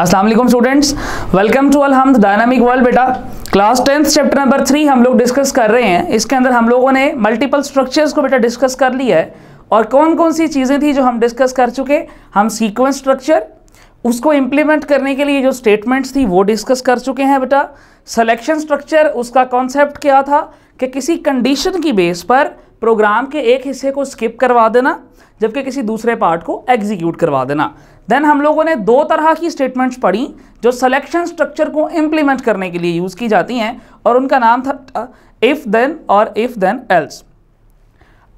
Aslam students welcome to Alhamd dynamic world बेटा class tenth chapter number three हम लोग discuss कर रहे हैं इसके अंदर हम लोगों ने मल्टीपल स्ट्रक्चर्स को बेटा डिस्कस कर लिया है और कौन कौन सी चीज़ें थी जो हम डिस्कस कर चुके हम सीक्वेंस स्ट्रक्चर उसको इम्प्लीमेंट करने के लिए जो स्टेटमेंट्स थी वो डिस्कस कर चुके हैं बेटा सलेक्शन स्ट्रक्चर उसका कॉन्सेप्ट क्या था कि किसी कंडीशन की बेस पर प्रोग्राम के एक हिस्से को स्किप करवा देना जबकि किसी दूसरे पार्ट को एग्जीक्यूट करवा देना देन हम लोगों ने दो तरह की स्टेटमेंट्स पढ़ी जो सिलेक्शन स्ट्रक्चर को इम्प्लीमेंट करने के लिए यूज़ की जाती हैं और उनका नाम था इफ़ देन और इफ़ देन एल्स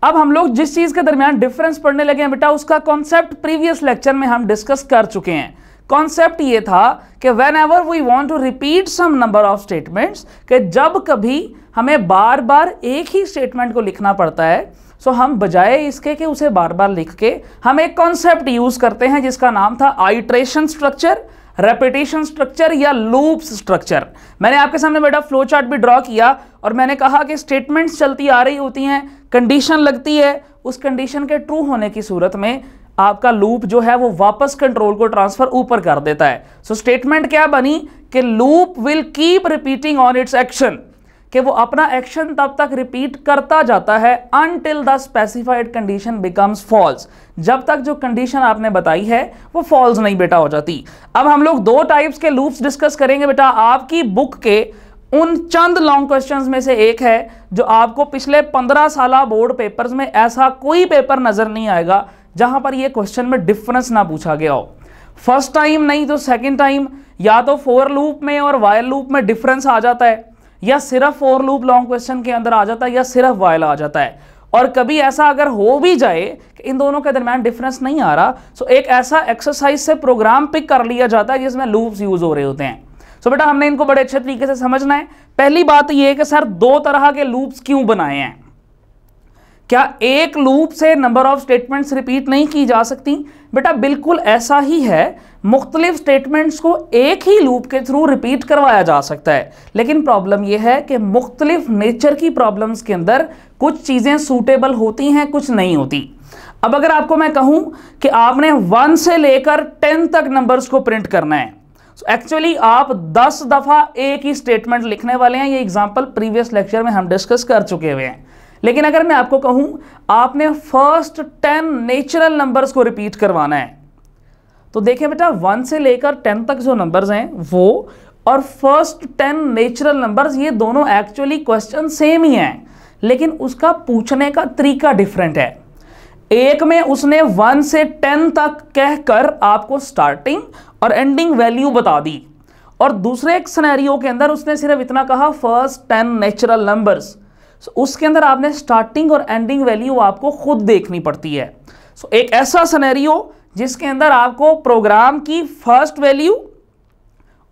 अब हम लोग जिस चीज़ के दरमियान डिफरेंस पढ़ने लगे हैं बेटा उसका कॉन्सेप्ट प्रीवियस लेक्चर में हम डिस्कस कर चुके हैं कॉन्सेप्ट ये था कि whenever we want to repeat some number of statements कि जब कभी हमें बार बार एक ही स्टेटमेंट को लिखना पड़ता है सो हम बजाय इसके कि उसे बार बार लिख के हम एक कॉन्सेप्ट यूज़ करते हैं जिसका नाम था आइट्रेशन स्ट्रक्चर रेपिटेशन स्ट्रक्चर या लूप्स स्ट्रक्चर मैंने आपके सामने बेटा फ्लो चार्ट भी ड्रॉ किया और मैंने कहा कि स्टेटमेंट्स चलती आ रही होती हैं कंडीशन लगती है उस कंडीशन के ट्रू होने की सूरत में आपका लूप जो है वो वापस कंट्रोल को ट्रांसफर ऊपर कर देता है सो so, स्टेटमेंट क्या बनी कि loop will keep repeating on its action कि वो अपना एक्शन तब तक रिपीट करता जाता है until the specified condition becomes false जब तक जो कंडीशन आपने बताई है वो फॉल्स नहीं बेटा हो जाती अब हम लोग दो टाइप्स के लूप्स डिस्कस करेंगे बेटा आपकी बुक के उन चंद लॉन्ग क्वेश्चंस में से एक है जो आपको पिछले पंद्रह साल बोर्ड पेपर्स में ऐसा कोई पेपर नज़र नहीं आएगा जहां पर यह क्वेश्चन में डिफरेंस ना पूछा गया हो फर्स्ट टाइम नहीं तो सेकेंड टाइम या तो फोर लूप में और वायल लूप में डिफरेंस आ जाता है या सिर्फ फोर लूप लॉन्ग क्वेश्चन के अंदर आ जाता है या सिर्फ वायल आ जाता है और कभी ऐसा अगर हो भी जाए कि इन दोनों के दरमियान डिफरेंस नहीं आ रहा सो एक ऐसा एक्सरसाइज से प्रोग्राम पिक कर लिया जाता है जिसमें लूप्स यूज हो रहे होते हैं सो बेटा हमने इनको बड़े अच्छे तरीके से समझना है पहली बात तो यह है कि सर दो तरह के लूप्स क्यों बनाए हैं क्या एक लूप से नंबर ऑफ स्टेटमेंट्स रिपीट नहीं की जा सकती बेटा बिल्कुल ऐसा ही है मुख्तलिफ स्टेटमेंट्स को एक ही लूप के थ्रू रिपीट करवाया जा सकता है लेकिन प्रॉब्लम यह है कि मुख्तलिफ नेचर की प्रॉब्लम्स के अंदर कुछ चीज़ें सूटेबल होती हैं कुछ नहीं होती अब अगर आपको मैं कहूं कि आपने वन से लेकर टेन तक नंबर्स को प्रिंट करना है एक्चुअली तो so आप दस दफ़ा एक ही स्टेटमेंट लिखने वाले हैं ये एग्जाम्पल प्रीवियस लेक्चर में हम डिस्कस कर चुके हुए हैं लेकिन अगर मैं आपको कहूं आपने फर्स्ट टेन नेचुरल नंबर्स को रिपीट करवाना है तो देखिए बेटा वन से लेकर टेन तक जो नंबर्स हैं वो और फर्स्ट टेन नेचुरल नंबर्स ये दोनों एक्चुअली क्वेश्चन सेम ही हैं लेकिन उसका पूछने का तरीका डिफरेंट है एक में उसने वन से टेन तक कहकर आपको स्टार्टिंग और एंडिंग वैल्यू बता दी और दूसरे एक सनेरियो के अंदर उसने सिर्फ इतना कहा first ten natural numbers so उसके अंदर आपने स्टार्टिंग और एंडिंग वैल्यू आपको खुद देखनी पड़ती है सो एक ऐसा सनेरियो जिसके अंदर आपको प्रोग्राम की फर्स्ट वैल्यू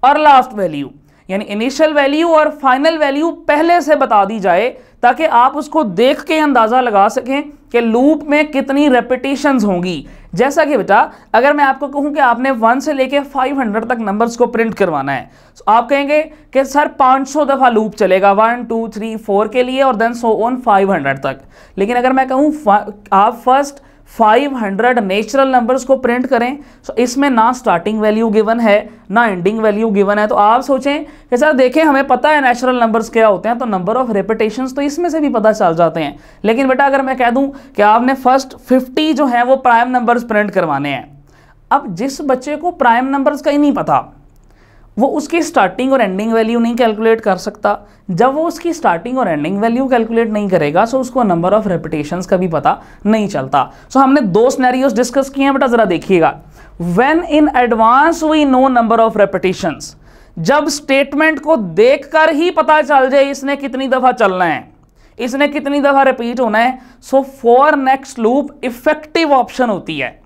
और लास्ट वैल्यू यानी इनिशियल वैल्यू और फाइनल वैल्यू पहले से बता दी जाए ताकि आप उसको देख के अंदाज़ा लगा सकें कि लूप में कितनी रेपिटेशंस होंगी जैसा कि बेटा अगर मैं आपको कहूं कि आपने वन से लेके 500 तक नंबर्स को प्रिंट करवाना है तो आप कहेंगे कि सर 500 दफ़ा लूप चलेगा वन टू थ्री फोर के लिए और देन सो ऑन 500 तक लेकिन अगर मैं कहूं आप फर्स्ट 500 नेचुरल नंबर्स को प्रिंट करें तो इसमें ना स्टार्टिंग वैल्यू गिवन है ना एंडिंग वैल्यू गिवन है तो आप सोचें कि सर देखें हमें पता है नेचुरल नंबर्स क्या होते हैं तो नंबर ऑफ रेपिटेशंस तो इसमें से भी पता चल जाते हैं लेकिन बेटा अगर मैं कह दूं कि आपने फर्स्ट 50 जो है वो प्राइम नंबर्स प्रिंट करवाने हैं अब जिस बच्चे को प्राइम नंबर्स का ही नहीं पता वो उसकी स्टार्टिंग और एंडिंग वैल्यू नहीं कैलकुलेट कर सकता जब वो उसकी स्टार्टिंग और एंडिंग वैल्यू कैलकुलेट नहीं करेगा सो उसको नंबर ऑफ रेपिटेशन का भी पता नहीं चलता सो हमने दो स्नैरियोज डिस्कस किए हैं बेटा ज़रा देखिएगा when in advance we know number of repetition जब स्टेटमेंट को देखकर ही पता चल जाए इसने कितनी दफ़ा चलना है इसने कितनी दफ़ा रिपीट होना है so for next loop effective option होती है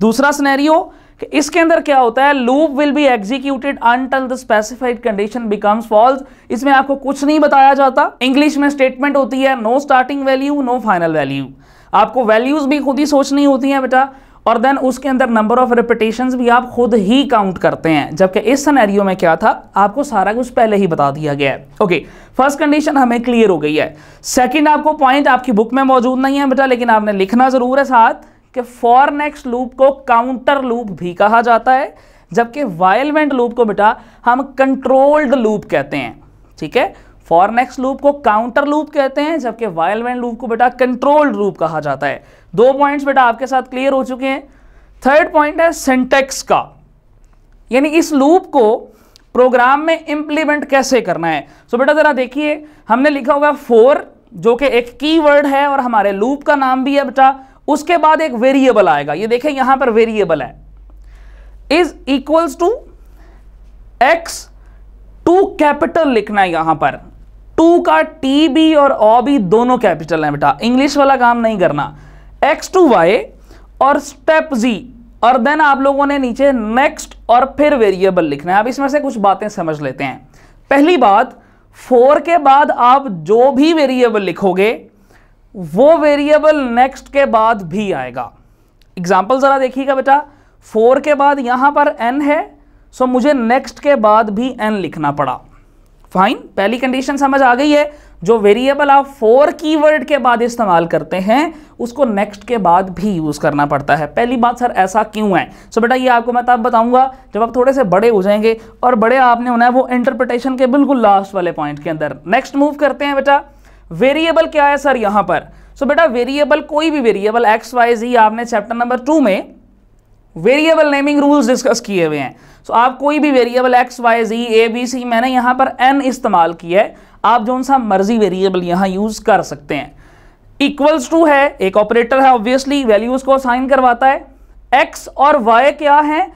दूसरा स्नैरियो कि इसके अंदर क्या होता है loop will be executed until the specified condition becomes false इसमें आपको कुछ नहीं बताया जाता इंग्लिश में स्टेटमेंट होती है no starting value no final value आपको वैल्यूज भी खुद ही सोचनी होती हैं बेटा और देन उसके अंदर नंबर ऑफ रिपीटेशन भी आप खुद ही काउंट करते हैं जबकि इस सनेरियो में क्या था आपको सारा कुछ पहले ही बता दिया गया है ओके फर्स्ट कंडीशन हमें क्लियर हो गई है सेकंड आपको पॉइंट आपकी बुक में मौजूद नहीं है बेटा लेकिन आपने लिखना जरूर है साथ कि फॉर नेक्स्ट लूप को काउंटर लूप भी कहा जाता है जबकि वायलमेंट लूप को बेटा हम कंट्रोल्ड लूप कहते हैं ठीक है फॉर नेक्स्ट लूप को काउंटर लूप कहते हैं जबकि वायलमेंट लूप को बेटा कंट्रोल्ड लूप कहा जाता है दो पॉइंट्स बेटा आपके साथ क्लियर हो चुके हैं थर्ड पॉइंट है सिंटेक्स का यानी इस लूप को प्रोग्राम में इंप्लीमेंट कैसे करना है सो so बेटा ज़रा देखिए हमने लिखा हुआ है फोर जो कि एक कीवर्ड है और हमारे लूप का नाम भी है बेटा उसके बाद एक वेरिएबल आएगा ये देखें यहां पर वेरिएबल है is equals to x to capital लिखना है यहां पर टू का टी बी और ओ बी दोनों कैपिटल है बेटा इंग्लिश वाला काम नहीं करना एक्स टू वाई और स्टेप जी और देन आप लोगों ने नीचे नेक्स्ट और फिर वेरिएबल लिखना है अब इसमें से कुछ बातें समझ लेते हैं पहली बात फोर के बाद आप जो भी वेरिएबल लिखोगे वो वेरिएबल नेक्स्ट के बाद भी आएगा एग्जाम्पल ज़रा देखिएगा बेटा फोर के बाद यहां पर एन है सो मुझे नेक्स्ट के बाद भी एन लिखना पड़ा फाइन पहली कंडीशन समझ आ गई है जो वेरिएबल आप फोर कीवर्ड के बाद इस्तेमाल करते हैं उसको नेक्स्ट के बाद भी यूज़ करना पड़ता है पहली बात सर ऐसा क्यों है सो बेटा ये आपको मैं तब बताऊंगा जब आप थोड़े से बड़े हो जाएंगे और बड़े आपने होना है वो इंटरप्रिटेशन के बिल्कुल लास्ट वाले पॉइंट के अंदर नेक्स्ट मूव करते हैं बेटा वेरिएबल क्या है सर यहां पर सो so, बेटा वेरिएबल कोई भी वेरिएबल एक्स वाई जी आपने चैप्टर नंबर टू में वेरिएबल नेमिंग रूल्स डिस्कस किए हुए हैं सो so, आप कोई भी variable x y z a b c मैंने यहां पर एन इस्तेमाल किया है आप जो सा मर्जी वेरिएबल यहां यूज कर सकते हैं इक्वल्स टू है एक ऑपरेटर है ऑब्वियसली वैल्यूज को साइन करवाता है एक्स और वाई क्या है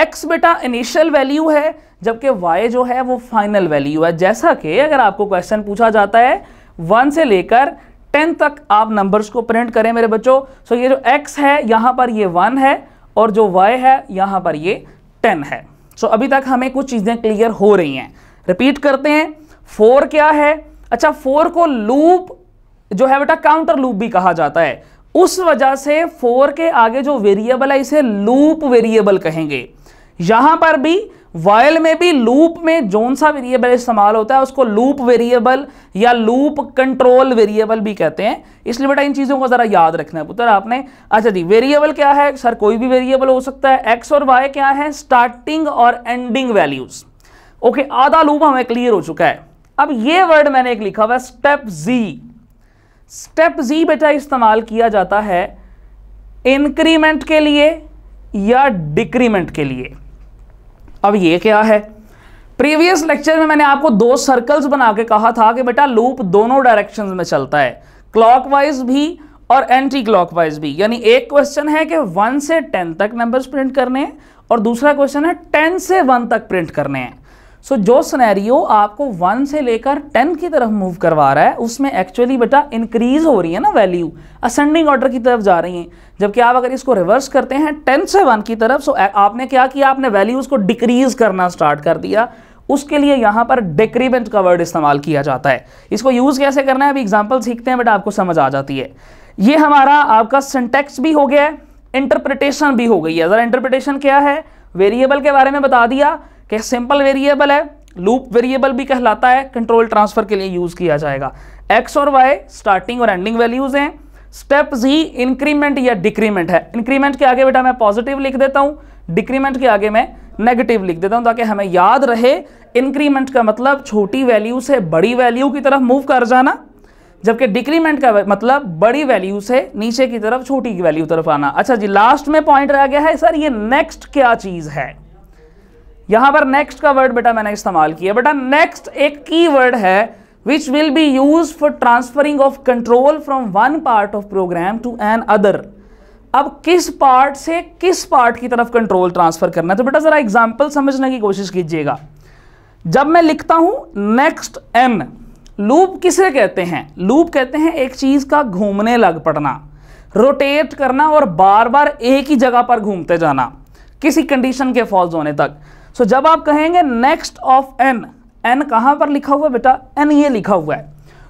एक्स बेटा इनिशियल वैल्यू है जबकि वाई जो है वो फाइनल वैल्यू है जैसा कि अगर आपको क्वेश्चन पूछा जाता है वन से लेकर टेन तक आप नंबर्स को प्रिंट करें मेरे बच्चों सो ये जो एक्स है यहाँ पर ये वन है और जो वाई है यहाँ पर ये टेन है सो अभी तक हमें कुछ चीज़ें क्लियर हो रही हैं रिपीट करते हैं फोर क्या है अच्छा फोर को लूप जो है बेटा काउंटर लूप भी कहा जाता है उस वजह से फोर के आगे जो वेरिएबल है इसे लूप वेरिएबल कहेंगे यहां पर भी वायल में भी लूप में जोन सा वेरिएबल इस्तेमाल होता है उसको लूप वेरिएबल या लूप कंट्रोल वेरिएबल भी कहते हैं इसलिए बेटा इन चीज़ों को ज़रा याद रखना है पुत्र आपने अच्छा जी वेरिएबल क्या है सर कोई भी वेरिएबल हो सकता है एक्स और वाई क्या है स्टार्टिंग और एंडिंग वैल्यूज ओके आधा लूप हमें क्लियर हो चुका है अब ये वर्ड मैंने एक लिखा हुआ है स्टेप जी स्टेप जी बेटा इस्तेमाल किया जाता है इंक्रीमेंट के लिए या डिक्रीमेंट के लिए अब ये क्या है प्रीवियस लेक्चर में मैंने आपको दो सर्कल्स बना के कहा था कि बेटा लूप दोनों डायरेक्शंस में चलता है क्लॉकवाइज भी और एंटी क्लॉकवाइज भी यानी एक क्वेश्चन है कि वन से टेन तक नंबर्स प्रिंट करने हैं और दूसरा क्वेश्चन है टेन से वन तक प्रिंट करने हैं सो so, जो सनेरियो आपको वन से लेकर टेन की तरफ मूव करवा रहा है उसमें एक्चुअली बेटा इंक्रीज हो रही है ना वैल्यू असेंडिंग ऑर्डर की तरफ जा रही है जबकि आप अगर इसको रिवर्स करते हैं टेन से वन की तरफ सो so आपने क्या किया आपने वैल्यूज़ को डिक्रीज करना स्टार्ट कर दिया उसके लिए यहाँ पर डिक्रीमेंट का वर्ड इस्तेमाल किया जाता है इसको यूज़ कैसे करना है अभी एग्जाम्पल सीखते हैं बट आपको समझ आ जाती है ये हमारा आपका सिंटेक्स भी हो गया है इंटरप्रिटेशन भी हो गई है ज़रा इंटरप्रिटेशन क्या है वेरिएबल के बारे में बता दिया कि सिंपल वेरिएबल है लूप वेरिएबल भी कहलाता है कंट्रोल ट्रांसफर के लिए यूज किया जाएगा एक्स और वाई स्टार्टिंग और एंडिंग वैल्यूज हैं स्टेप जी इंक्रीमेंट या डिक्रीमेंट है इंक्रीमेंट के आगे बेटा मैं पॉजिटिव लिख देता हूं डिक्रीमेंट के आगे मैं नेगेटिव लिख देता हूं ताकि हमें याद रहे इंक्रीमेंट का मतलब छोटी वैल्यू से बड़ी वैल्यू की तरफ मूव कर जाना जबकि डिक्रीमेंट का मतलब बड़ी वैल्यू से नीचे की तरफ छोटी वैल्यू तरफ आना अच्छा जी लास्ट में पॉइंट रह गया है सर ये नेक्स्ट क्या चीज़ है यहां पर नेक्स्ट का वर्ड बेटा मैंने इस्तेमाल किया बेटा नेक्स्ट एक की वर्ड है which will be use for transferring of control from one part of program to another अब किस पार्ट से किस पार्ट की तरफ कंट्रोल ट्रांसफर करना है तो बेटा जरा एग्जाम्पल समझने की कोशिश कीजिएगा जब मैं लिखता हूं नेक्स्ट एन लूप किसे कहते हैं लूप कहते हैं एक चीज का घूमने लग पड़ना रोटेट करना और बार बार एक ही जगह पर घूमते जाना किसी कंडीशन के फॉल्स होने तक सो so, जब आप कहेंगे नेक्स्ट ऑफ एन एन कहां पर लिखा हुआ बेटा एन ये लिखा हुआ है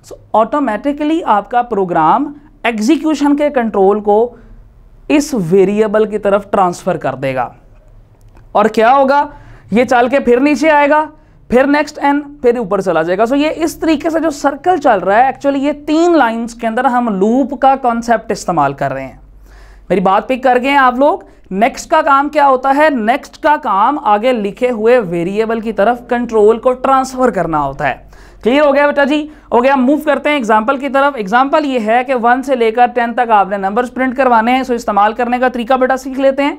सो ऑटोमेटिकली आपका प्रोग्राम एग्जीक्यूशन के कंट्रोल को इस वेरिएबल की तरफ ट्रांसफ़र कर देगा और क्या होगा ये चाल के फिर नीचे आएगा फिर नेक्स्ट एन फिर ऊपर चला जाएगा सो so, ये इस तरीके से जो सर्कल चल रहा है एक्चुअली ये तीन लाइंस के अंदर हम लूप का कॉन्सेप्ट इस्तेमाल कर रहे हैं मेरी बात पिक कर गए आप लोग नेक्स्ट का काम क्या होता है नेक्स्ट का काम आगे लिखे हुए वेरिएबल की तरफ कंट्रोल को ट्रांसफर करना होता है क्लियर हो गया बेटा जी हो गया मूव करते हैं एग्जाम्पल की तरफ एग्जाम्पल ये है कि वन से लेकर टेन तक आपने नंबर्स प्रिंट करवाने हैं सो इस्तेमाल करने का तरीका बेटा सीख लेते हैं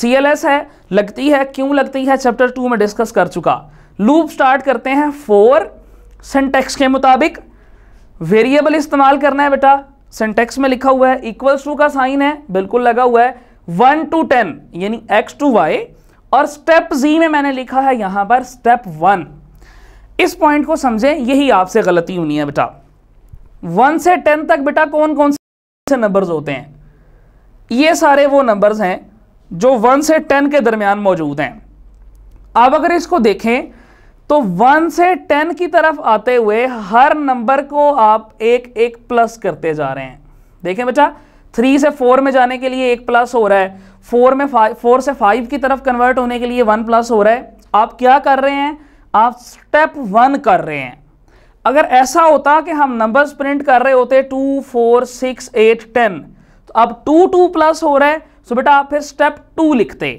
सी है लगती है क्यों लगती है चैप्टर टू में डिस्कस कर चुका लूप स्टार्ट करते हैं फोर सेंटेक्स के मुताबिक वेरिएबल इस्तेमाल करना है बेटा सेंटेक्स में लिखा हुआ है इक्वल्स टू का साइन है बिल्कुल लगा हुआ है वन टू टेन यानी एक्स टू वाई और स्टेप जी में मैंने लिखा है यहां पर स्टेप वन इस पॉइंट को समझे यही आपसे गलती होनी है बेटा वन से टेन तक बेटा कौन कौन से नंबर्स होते हैं ये सारे वो नंबर्स हैं जो वन से टेन के दरमियान मौजूद हैं आप अगर इसको देखें तो वन से टेन की तरफ आते हुए हर नंबर को आप एक एक प्लस करते जा रहे हैं देखें बच्चा थ्री से फोर में जाने के लिए एक प्लस हो रहा है फोर में फाइव फोर से फाइव की तरफ कन्वर्ट होने के लिए वन प्लस हो रहा है आप क्या कर रहे हैं आप स्टेप वन कर रहे हैं अगर ऐसा होता कि हम नंबर्स प्रिंट कर रहे होते two four six eight ten तो अब टू टू प्लस हो रहा है सो बेटा आप फिर स्टेप टू लिखते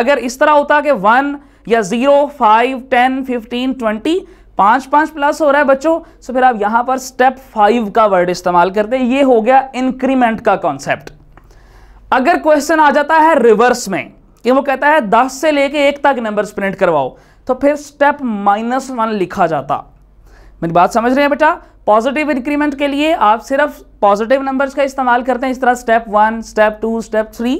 अगर इस तरह होता कि वन या zero five ten fifteen twenty पांच पांच प्लस हो रहा है बच्चों सो तो फिर आप यहां पर स्टेप फाइव का वर्ड इस्तेमाल करते हैं ये हो गया इंक्रीमेंट का कॉन्सेप्ट अगर क्वेश्चन आ जाता है रिवर्स में कि वो कहता है दस से लेके एक तक नंबर प्रिंट करवाओ तो फिर स्टेप माइनस वन लिखा जाता मेरी बात समझ रहे हैं बेटा पॉजिटिव इंक्रीमेंट के लिए आप सिर्फ पॉजिटिव नंबर्स का इस्तेमाल करते हैं इस तरह step one step two step three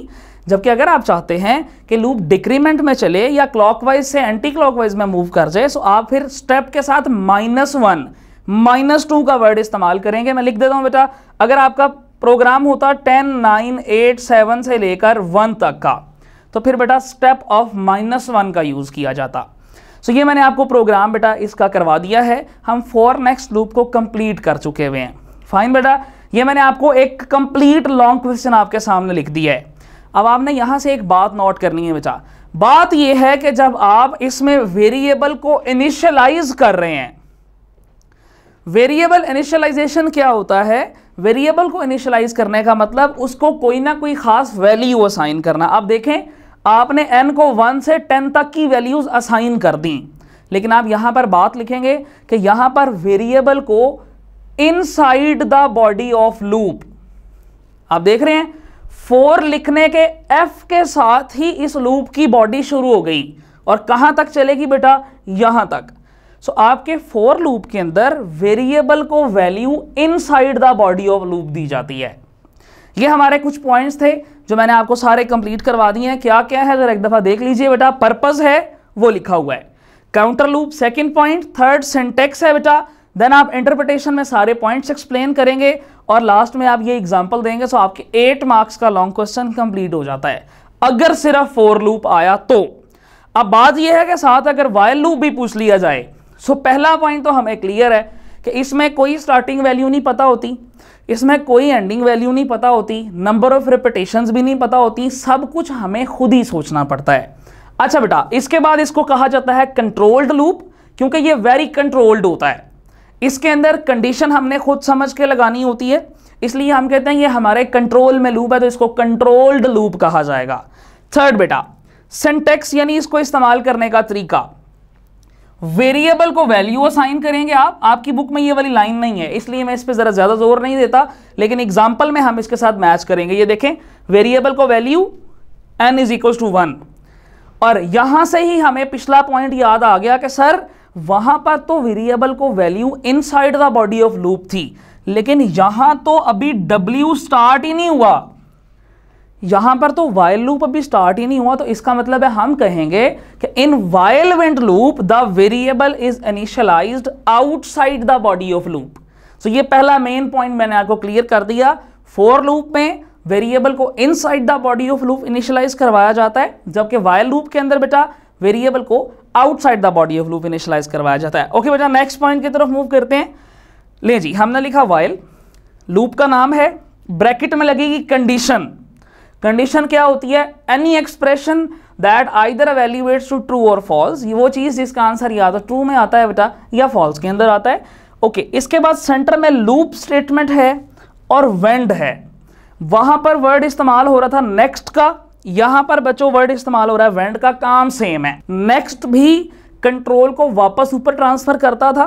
जबकि अगर आप चाहते हैं कि लूप डिक्रीमेंट में चले या क्लॉकवाइज से एंटी क्लॉकवाइज में मूव कर जाए तो आप फिर स्टेप के साथ माइनस वन माइनस टू का वर्ड इस्तेमाल करेंगे मैं लिख देता हूं बेटा अगर आपका प्रोग्राम होता टेन नाइन एट सेवन से लेकर वन तक का तो फिर बेटा स्टेप ऑफ माइनस वन का यूज़ किया जाता सो ये मैंने आपको प्रोग्राम बेटा इसका करवा दिया है हम फोर नेक्स्ट लूप को कंप्लीट कर चुके हुए हैं फाइन बेटा ये मैंने आपको एक कंप्लीट लॉन्ग क्वेश्चन आपके सामने लिख दिया है अब आपने यहां से एक बात नोट करनी है बेचा बात यह है कि जब आप इसमें वेरिएबल को इनिशियलाइज कर रहे हैं वेरिएबल इनिशियलाइजेशन क्या होता है वेरिएबल को इनिशियलाइज करने का मतलब उसको कोई ना कोई खास वैल्यू असाइन करना आप देखें आपने एन को वन से टेन तक की वैल्यूज असाइन कर दी लेकिन आप यहां पर बात लिखेंगे कि यहां पर वेरिएबल को inside the body of loop आप देख रहे हैं फोर लिखने के एफ के साथ ही इस लूप की बॉडी शुरू हो गई और कहां तक चलेगी बेटा यहां तक सो so, आपके फोर लूप के अंदर वेरिएबल को value inside the body of loop दी जाती है ये हमारे कुछ पॉइंट्स थे जो मैंने आपको सारे कंप्लीट करवा दिए हैं क्या क्या है अगर एक दफ़ा देख लीजिए बेटा पर्पज़ है वो लिखा हुआ है counter loop second point third syntax है बेटा देन आप इंटरप्रिटेशन में सारे पॉइंट्स एक्सप्लेन करेंगे और लास्ट में आप ये एग्जाम्पल देंगे सो आपके एट मार्क्स का लॉन्ग क्वेश्चन कंप्लीट हो जाता है अगर सिर्फ फोर लूप आया तो अब बात यह है कि साथ अगर वायल लूप भी पूछ लिया जाए सो पहला पॉइंट तो हमें क्लियर है कि इसमें कोई स्टार्टिंग वैल्यू नहीं पता होती इसमें कोई एंडिंग वैल्यू नहीं पता होती नंबर ऑफ रिपिटेशन भी नहीं पता होती सब कुछ हमें खुद ही सोचना पड़ता है अच्छा बेटा इसके बाद इसको कहा जाता है कंट्रोल्ड लूप क्योंकि ये वेरी कंट्रोल्ड होता है इसके अंदर कंडीशन हमने खुद समझ के लगानी होती है इसलिए हम कहते हैं ये हमारे कंट्रोल में लूप है तो इसको कंट्रोल्ड लूप कहा जाएगा थर्ड बेटा सिंटेक्स यानी इसको इस्तेमाल करने का तरीका वेरिएबल को वैल्यू असाइन करेंगे आप आपकी बुक में ये वाली लाइन नहीं है इसलिए मैं इस पर ज़रा ज़्यादा जोर नहीं देता लेकिन एग्जाम्पल में हम इसके साथ मैच करेंगे ये देखें वेरिएबल को value n is equal to one और यहां से ही हमें पिछला पॉइंट याद आ गया कि सर वहां पर तो वेरिएबल को value inside the body of loop थी लेकिन यहां तो अभी डब्ल्यू स्टार्ट ही नहीं हुआ यहां पर तो वाइल लूप अभी स्टार्ट ही नहीं हुआ तो इसका मतलब है हम कहेंगे कि इन वायलवेंट loop the variable is initialise outside the body of loop so ये पहला मेन पॉइंट मैंने आपको क्लियर कर दिया फोर लूप में वेरिएबल को inside the body of loop initialise करवाया जाता है जबकि वायल लूप के अंदर बेटा वेरिएबल को outside the body of loop initialise करवाया जाता है ओके बेटा नेक्स्ट पॉइंट की तरफ मूव करते हैं ले जी हमने लिखा वाइल लूप का नाम है ब्रैकेट में लगेगी कंडीशन कंडीशन क्या होती है any expression that there evaluates to true और फॉल्स वो चीज़ जिसका आंसर या तो ट्रू में आता है बेटा या फॉल्स के अंदर आता है ओके okay, इसके बाद सेंटर में लूप स्टेटमेंट है और वेंड है वहां पर वर्ड इस्तेमाल हो रहा था नेक्स्ट का यहां पर बच्चों वर्ड इस्तेमाल हो रहा है वेंड का काम सेम है नेक्स्ट भी कंट्रोल को वापस ऊपर ट्रांसफर करता था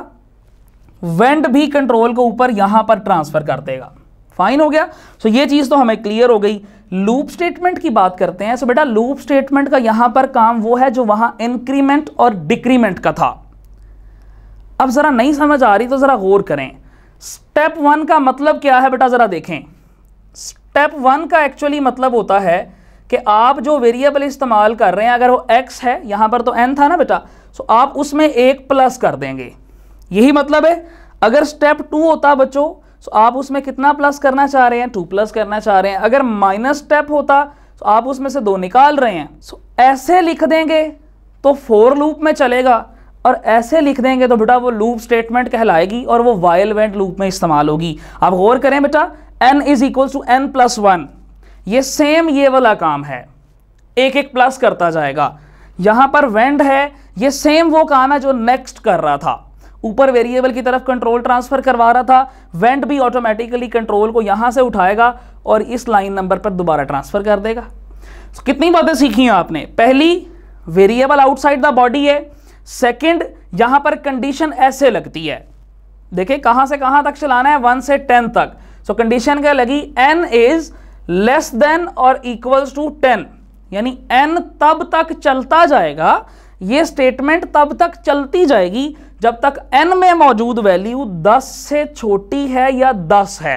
वेंड भी कंट्रोल को ऊपर यहां पर ट्रांसफर कर देगा फाइन हो गया सो so, ये चीज तो हमें क्लियर हो गई लूप स्टेटमेंट की बात करते हैं सो so, बेटा लूप स्टेटमेंट का यहां पर काम वो है जो वहां इंक्रीमेंट और डिक्रीमेंट का था अब जरा नहीं समझ आ रही तो जरा गौर करें स्टेप वन का मतलब क्या है बेटा जरा देखें स्टेप वन का एक्चुअली मतलब होता है कि आप जो वेरिएबल इस्तेमाल कर रहे हैं अगर वो एक्स है यहाँ पर तो एन था ना बेटा सो आप उसमें एक प्लस कर देंगे यही मतलब है अगर स्टेप टू होता बच्चों सो आप उसमें कितना प्लस करना चाह रहे हैं टू प्लस करना चाह रहे हैं अगर माइनस स्टेप होता तो आप उसमें से दो निकाल रहे हैं सो ऐसे लिख देंगे तो फोर लूप में चलेगा और ऐसे लिख देंगे तो बेटा वो लूप स्टेटमेंट कहलाएगी और वो वायल वेंट लूप में इस्तेमाल होगी आप गौर करें बेटा n is equal to n plus one ये सेम ये वाला काम है एक एक प्लस करता जाएगा यहां पर वेंड है ये सेम वो काम है जो नेक्स्ट कर रहा था ऊपर वेरिएबल की तरफ कंट्रोल ट्रांसफर करवा रहा था वेंट भी ऑटोमेटिकली कंट्रोल को यहां से उठाएगा और इस लाइन नंबर पर दोबारा ट्रांसफर कर देगा so, कितनी बातें सीखी हैं आपने पहली वेरिएबल आउटसाइड द बॉडी है सेकंड यहां पर कंडीशन ऐसे लगती है देखिए कहां से कहां तक चलाना है वन से टेन तक सो कंडीशन क्या लगी एन इज लेस देन और इक्वल्स टू टेन यानी एन तब तक चलता जाएगा ये स्टेटमेंट तब तक चलती जाएगी जब तक एन में मौजूद वैल्यू 10 से छोटी है या 10 है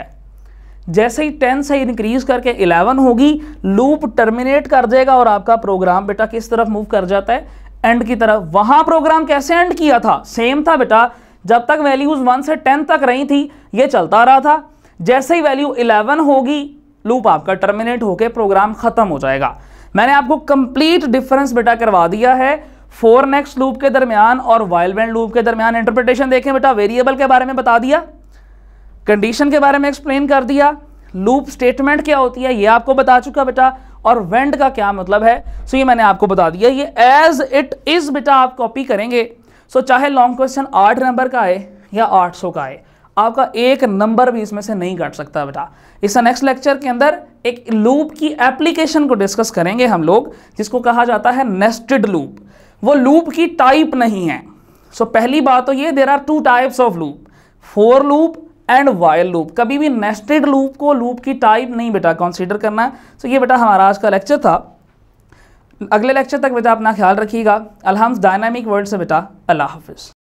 जैसे ही 10 से इंक्रीज करके 11 होगी लूप टर्मिनेट कर देगा और आपका प्रोग्राम बेटा किस तरफ मूव कर जाता है एंड की तरफ वहां प्रोग्राम कैसे एंड किया था सेम था बेटा जब तक वैल्यूज 1 से 10 तक रही थी ये चलता रहा था जैसे ही वैल्यू 11 होगी लूप आपका टर्मिनेट होकर प्रोग्राम खत्म हो जाएगा मैंने आपको कंप्लीट डिफरेंस बेटा करवा दिया है फोर नेक्स्ट लूप के दरमियान और वाइल्ड बैंड लूप के दरमियान इंटरप्रिटेशन देखें बेटा वेरिएबल के बारे में बता दिया कंडीशन के बारे में एक्सप्लेन कर दिया लूप स्टेटमेंट क्या होती है ये आपको बता चुका बेटा और वेंड का क्या मतलब है सो ये मैंने आपको बता दिया ये एज इट इज बेटा आप कॉपी करेंगे सो चाहे लॉन्ग क्वेश्चन आठ नंबर का आए या आठ सौ का आए आपका एक नंबर भी इसमें से नहीं कट सकता बेटा इस नेक्स्ट लेक्चर के अंदर एक लूप की एप्लीकेशन को डिस्कस करेंगे हम लोग जिसको कहा जाता है नेस्टेड लूप वो लूप की टाइप नहीं है सो so, पहली बात तो ये there are two types of loop for loop and while loop कभी भी नेस्टेड लूप को लूप की टाइप नहीं बेटा कंसीडर करना है so, सो ये बेटा हमारा आज का लेक्चर था अगले लेक्चर तक बेटा अपना ख्याल रखिएगा अलहम्स डायनामिक वर्ड से बेटा अल्लाह हाफिज़